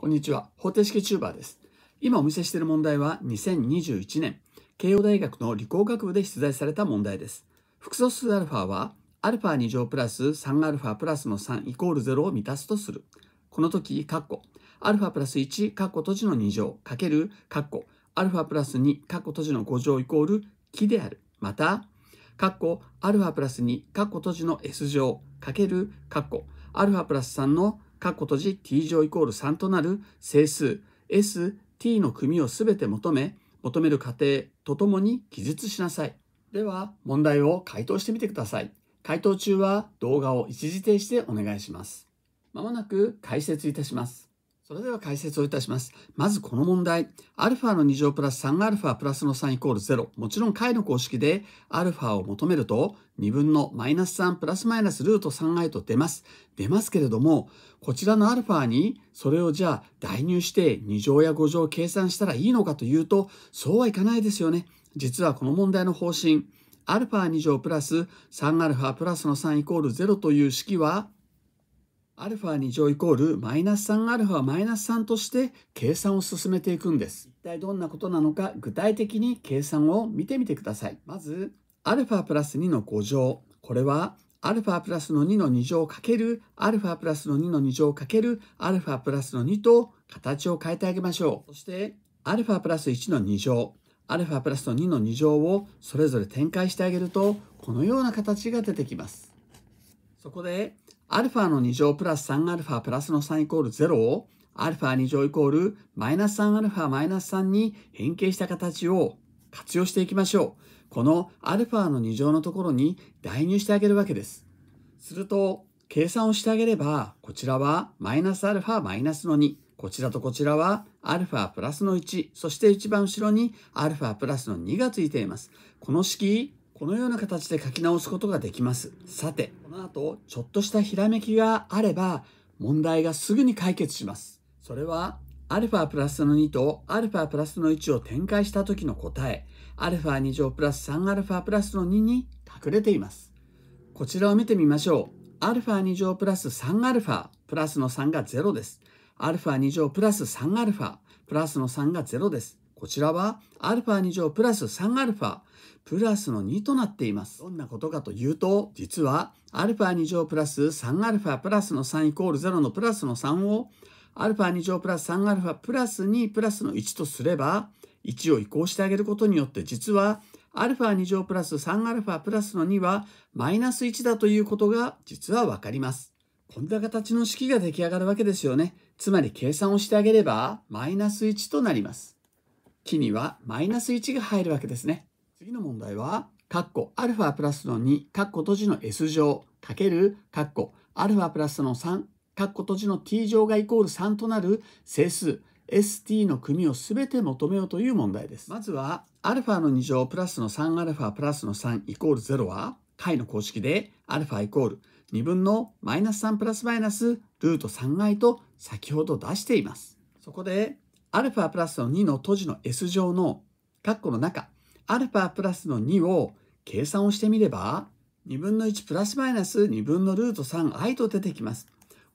こんにちは。方程式チューバーです。今お見せしている問題は2021年、慶応大学の理工学部で出題された問題です。複素数アルファは、アルファ2乗プラス3ァプラスの3イコール0を満たすとする。この時、カッコ、ァプラス1、カッコ閉じの2乗、かける、カッコ、アルファプラス2、カッコ閉じの5乗イコール、木である。また、カッコ、アルファプラス2、カッコ閉じの S 乗、かける、カッコ、アルファプラス3の括弧閉じ t 乗イコール3となる整数 s、t の組をすべて求め、求める過程とともに記述しなさい。では、問題を回答してみてください。回答中は動画を一時停止でお願いします。まもなく解説いたします。それでは解説をいたします。まずこの問題、アルファの2乗プラス 3α プラスの3イコール0。もちろん解の公式で、アルファを求めると、2分のマイナス3プラスマイナスルート 3i と出ます。出ますけれども、こちらのアルファに、それをじゃあ代入して2乗や5乗を計算したらいいのかというと、そうはいかないですよね。実はこの問題の方針、アルファ2乗プラス 3α プラスの3イコール0という式は、アルファ2乗イコールマイナス3マイナス3として計算を進めていくんです。一体どんなことなのか具体的に計算を見てみてください。まず、アルファプラス2の5乗。これはアルファプラスの2の2乗かけるアルファプラスの2の2乗かけるアルファプラスの2と形を変えてあげましょう。そして、アルファプラス1の2乗、アルファプラスの2の2乗をそれぞれ展開してあげると、このような形が出てきます。そこで、アルファの2乗プラス 3α プラスの3イコール0を、アルファ2乗イコールマイナス 3α マイナス3に変形した形を活用していきましょう。このアルファの2乗のところに代入してあげるわけです。すると、計算をしてあげれば、こちらはマイナスアルファマイナスの2、こちらとこちらはアルファプラスの1、そして一番後ろにアルファプラスの2がついています。この式、このような形で書き直すことができます。さて、この後、ちょっとしたひらめきがあれば、問題がすぐに解決します。それは、アルファプラスの2とアルファプラスの1を展開した時の答え、アルファ2乗プラス3アルファプラスの2に隠れています。こちらを見てみましょう。アルファ2乗プラス3アルファ、プラスの3が0です。アルファ2乗プラス3アルファ、プラスの3が0です。こちらは α2 乗プラス 3α プラスの2となっています。どんなことかというと、実は α2 乗プラス 3α プラスの3イコール0のプラスの3を α2 乗プラス 3α プラス2プラスの1とすれば、1を移行してあげることによって実は α2 乗プラス 3α プラスの2はマイナス1だということが実はわかります。こんな形の式が出来上がるわけですよね。つまり計算をしてあげればマイナス1となります。木にはマイナス1が入るわけですね。次の問題は、カッコアルファプラスの2、カッコ閉じの S 乗かけるカッコアルファプラスの3、カッコ閉じの t 乗がイコール3となる整数 st の組をすべて求めようという問題です。まずは、アルファの2乗プラスの3アルファプラスの3イコール0は、解の公式で、アルファイコール2分のマイナス3プラスマイナスルート 3i と先ほど出しています。そこで、アルファプラスの2の閉じの S 乗の括弧の中、アルファプラスの2を計算をしてみれば、2分の1プラスマイナス2分のルート 3i と出てきます。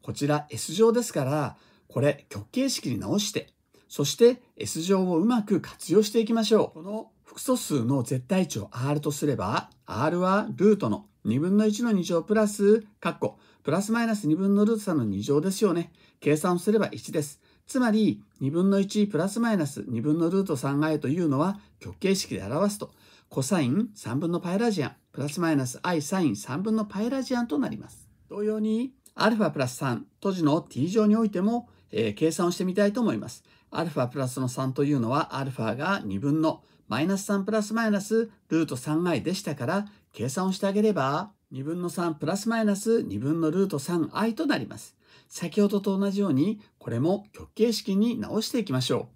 こちら S 乗ですから、これ極形式に直して、そして S 乗をうまく活用していきましょう。この複素数の絶対値を R とすれば、R はルートの2分の1の2乗プラス、カッコ、プラスマイナス2分のルート3の2乗ですよね。計算をすれば1です。つまり2分の1プラスマイナス2分のルート 3i というのは極形式で表すとコサイン3分のパイラジアンプラスマイナス i サイン3分のパイラジアンとなります。同様に α プラス3都市の t 乗においても、えー、計算をしてみたいと思います。α プラスの3というのは α が2分のマイナス3プラスマイナスルート 3i でしたから計算をしてあげれば2分の3プラスマイナス2分のルート 3i となります。先ほどと同じように、これも極形式に直していきましょ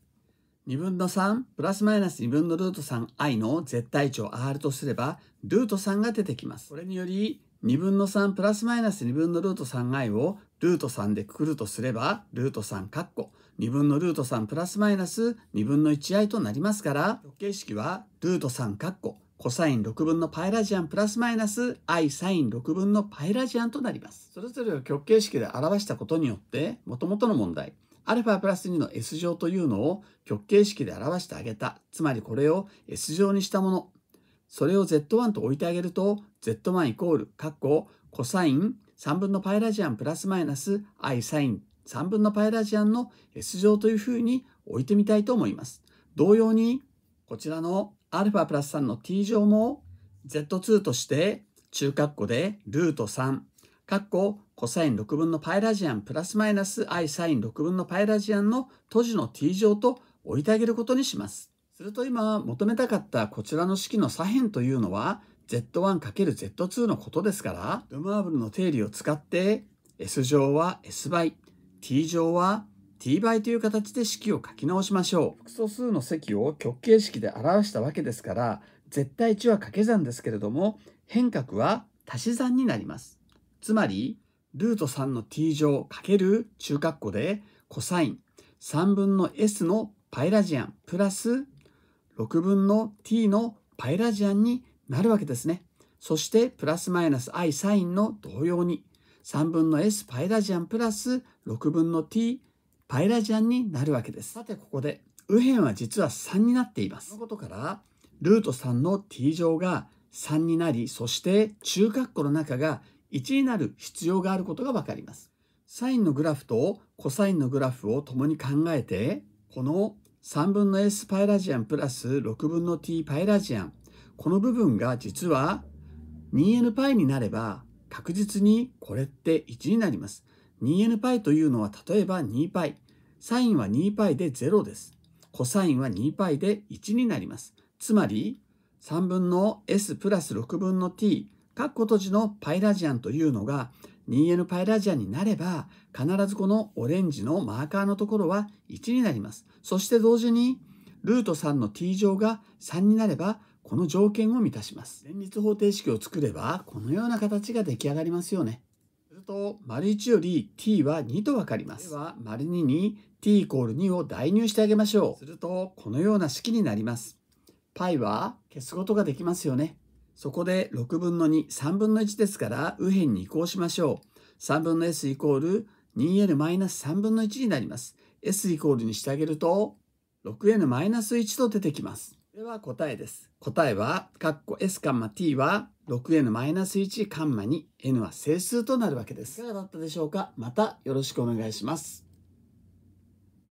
う。2分の3プラスマイナス2分のルート 3i の絶対値を r とすれば、ルート3が出てきます。これにより、2分の3プラスマイナス2分のルート 3i をルート3でくくるとすれば、ルート3カッコ、2分のルート3プラスマイナス2分の 1i となりますから、極形式はルート3カッコ、コサイン6分のパイラジアンプラスマイナス i サイン6分のパイラジアンとなります。それぞれを極形式で表したことによって、元々の問題、α プラス2の S 乗というのを極形式で表してあげた。つまりこれを S 乗にしたもの。それを Z1 と置いてあげると、Z1 イコール、カッコ、コサイン3分のパイラジアンプラスマイナス i サイン3分のパイラジアンの S 乗というふうに置いてみたいと思います。同様に、こちらの α プラス3の t 乗も z2 として中括弧でルート3括弧コサイン6分のパイラジアンプラスマイナス i サイン6分のパイラジアンの閉じの t 乗と置いてあげることにします。すると今求めたかったこちらの式の左辺というのは z1×z2 のことですからルマーブルの定理を使って s 乗は s 倍 t 乗は t 倍という形で式を書き直しましょう。複素数の積を極形式で表したわけですから、絶対値は掛け算ですけれども、変革は足し算になります。つまり、ルート3の t 乗かける中括弧で、コサイン3分の s のパイラジアンプラス6分の t のパイラジアンになるわけですね。そしてプラスマイナス i サインの同様に3分の s パイラジアンプラス6分の t パイラジアンになるわけです。さてここで右辺は実は3になっています。そのことからルート3の t 乗が3になりそして中括弧の中が1になる必要があることが分かります。サインのグラフとコサインのグラフを共に考えてこの3分の s パイラジアンプラス6分の t パイラジアンこの部分が実は 2nπ になれば確実にこれって1になります。2nπ というのは例えば 2π。サインは 2π で0です。コサインは 2π で1になります。つまり、3分の s プラス6分の t、括弧閉じのパイラジアンというのが 2nπ ラジアンになれば、必ずこのオレンジのマーカーのところは1になります。そして同時に、ルート3の t 乗が3になれば、この条件を満たします。連立方程式を作れば、このような形が出来上がりますよね。ると、丸1より t は2と分かります。では、丸2に t イコール2を代入してあげましょう。すると、このような式になります。π は消すことができますよね。そこで6分の2、3分の1ですから右辺に移行しましょう。3分の s イコール 2n-3 分の1になります。s イコールにしてあげると、6n-1 と出てきます。れは答えです。答えは、カッコ S カンマ t は 6n マイナス1カンマ 2n は整数となるわけです。いかがだったでしょうかまたよろしくお願いします。